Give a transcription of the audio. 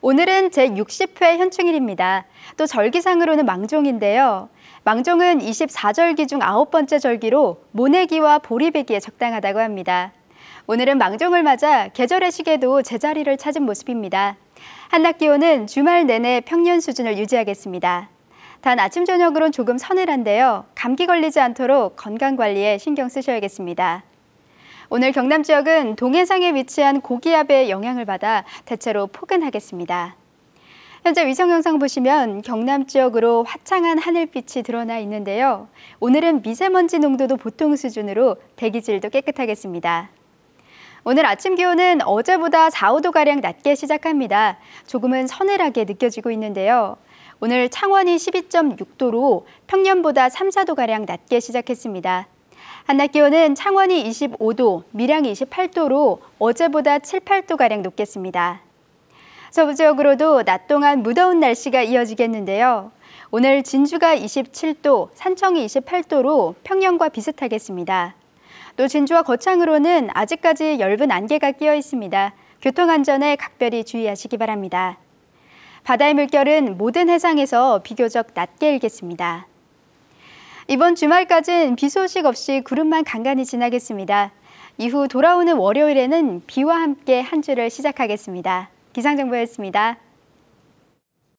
오늘은 제60회 현충일입니다. 또 절기상으로는 망종인데요. 망종은 24절기 중 아홉 번째 절기로 모내기와 보리배기에 적당하다고 합니다. 오늘은 망종을 맞아 계절의 시계도 제자리를 찾은 모습입니다. 한낮 기온은 주말 내내 평년 수준을 유지하겠습니다. 단 아침 저녁으론 조금 서늘한데요. 감기 걸리지 않도록 건강 관리에 신경 쓰셔야겠습니다. 오늘 경남 지역은 동해상에 위치한 고기압의 영향을 받아 대체로 포근하겠습니다. 현재 위성 영상 보시면 경남 지역으로 화창한 하늘빛이 드러나 있는데요. 오늘은 미세먼지 농도도 보통 수준으로 대기질도 깨끗하겠습니다. 오늘 아침 기온은 어제보다 4, 5도가량 낮게 시작합니다. 조금은 서늘하게 느껴지고 있는데요. 오늘 창원이 12.6도로 평년보다 3, 4도가량 낮게 시작했습니다. 한낮 기온은 창원이 25도, 밀양이 28도로 어제보다 7, 8도가량 높겠습니다. 서부 지역으로도 낮 동안 무더운 날씨가 이어지겠는데요. 오늘 진주가 27도, 산청이 28도로 평년과 비슷하겠습니다. 또 진주와 거창으로는 아직까지 엷은 안개가 끼어 있습니다. 교통안전에 각별히 주의하시기 바랍니다. 바다의 물결은 모든 해상에서 비교적 낮게 일겠습니다. 이번 주말까지는 비 소식 없이 구름만 간간히 지나겠습니다. 이후 돌아오는 월요일에는 비와 함께 한 주를 시작하겠습니다. 기상정보였습니다.